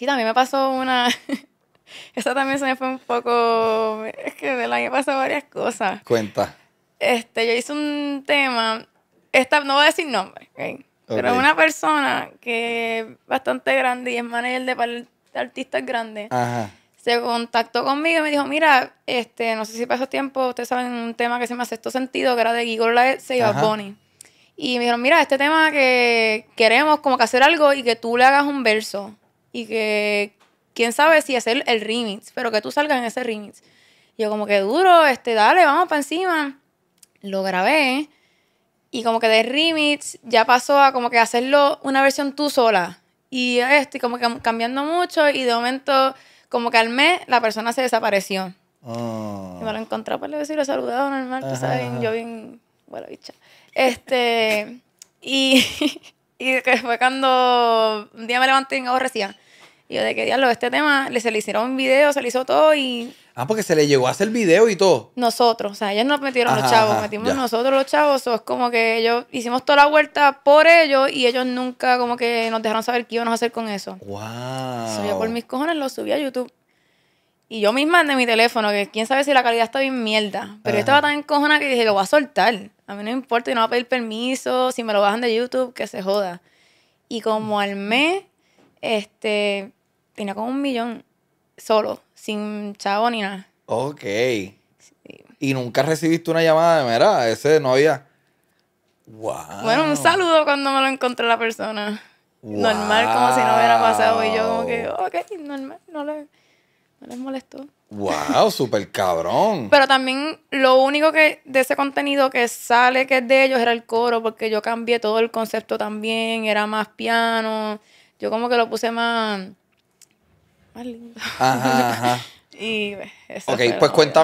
Sí, también me pasó una. Esa también se me fue un poco. Es que del año pasó varias cosas. Cuenta. Este, yo hice un tema. Esta, no voy a decir nombre, Pero una persona que es bastante grande y es manager de, de artistas grandes. Se contactó conmigo y me dijo, mira, este, no sé si pasó tiempo, ustedes saben un tema que se me hace esto sentido, que era de Igor Light y Y me dijeron, mira, este tema que queremos como que hacer algo y que tú le hagas un verso y que quién sabe si hacer el remix, pero que tú salgas en ese remix. Yo como que duro, este, dale, vamos para encima. Lo grabé y como que de remix ya pasó a como que hacerlo una versión tú sola. Y estoy como que cambiando mucho y de momento como que al mes la persona se desapareció. Ah. Y me lo encontré para pues, decir saludado normal, tú sabes, yo bien, bueno, bicha. Este, y Y que fue cuando un día me levanté en aborrecía. Y yo de que diablo, este tema, le, se le hicieron un video, se le hizo todo y. Ah, porque se le llegó a hacer el video y todo. Nosotros, o sea, ellos nos metieron los chavos, metimos nosotros los chavos. O es como que ellos hicimos toda la vuelta por ellos y ellos nunca como que nos dejaron saber qué íbamos a hacer con eso. Wow. por mis cojones lo subí a YouTube. Y yo misma de mi teléfono, que quién sabe si la calidad está bien mierda. Pero yo estaba tan encojona que dije, lo voy a soltar a mí no importa, y no voy a pedir permiso, si me lo bajan de YouTube, que se joda. Y como al mes, este, tenía como un millón solo, sin chavo ni nada. Ok. Y nunca recibiste una llamada de, mera, ese no había... Bueno, un saludo cuando me lo encontré la persona. Normal, como si no hubiera pasado. Y yo como que, ok, normal, no lo... No les molestó. ¡Wow! ¡Súper cabrón! Pero también lo único que de ese contenido que sale, que es de ellos, era el coro, porque yo cambié todo el concepto también, era más piano, yo como que lo puse más, más lindo. Ajá, ajá. y eso ok, pues cuéntame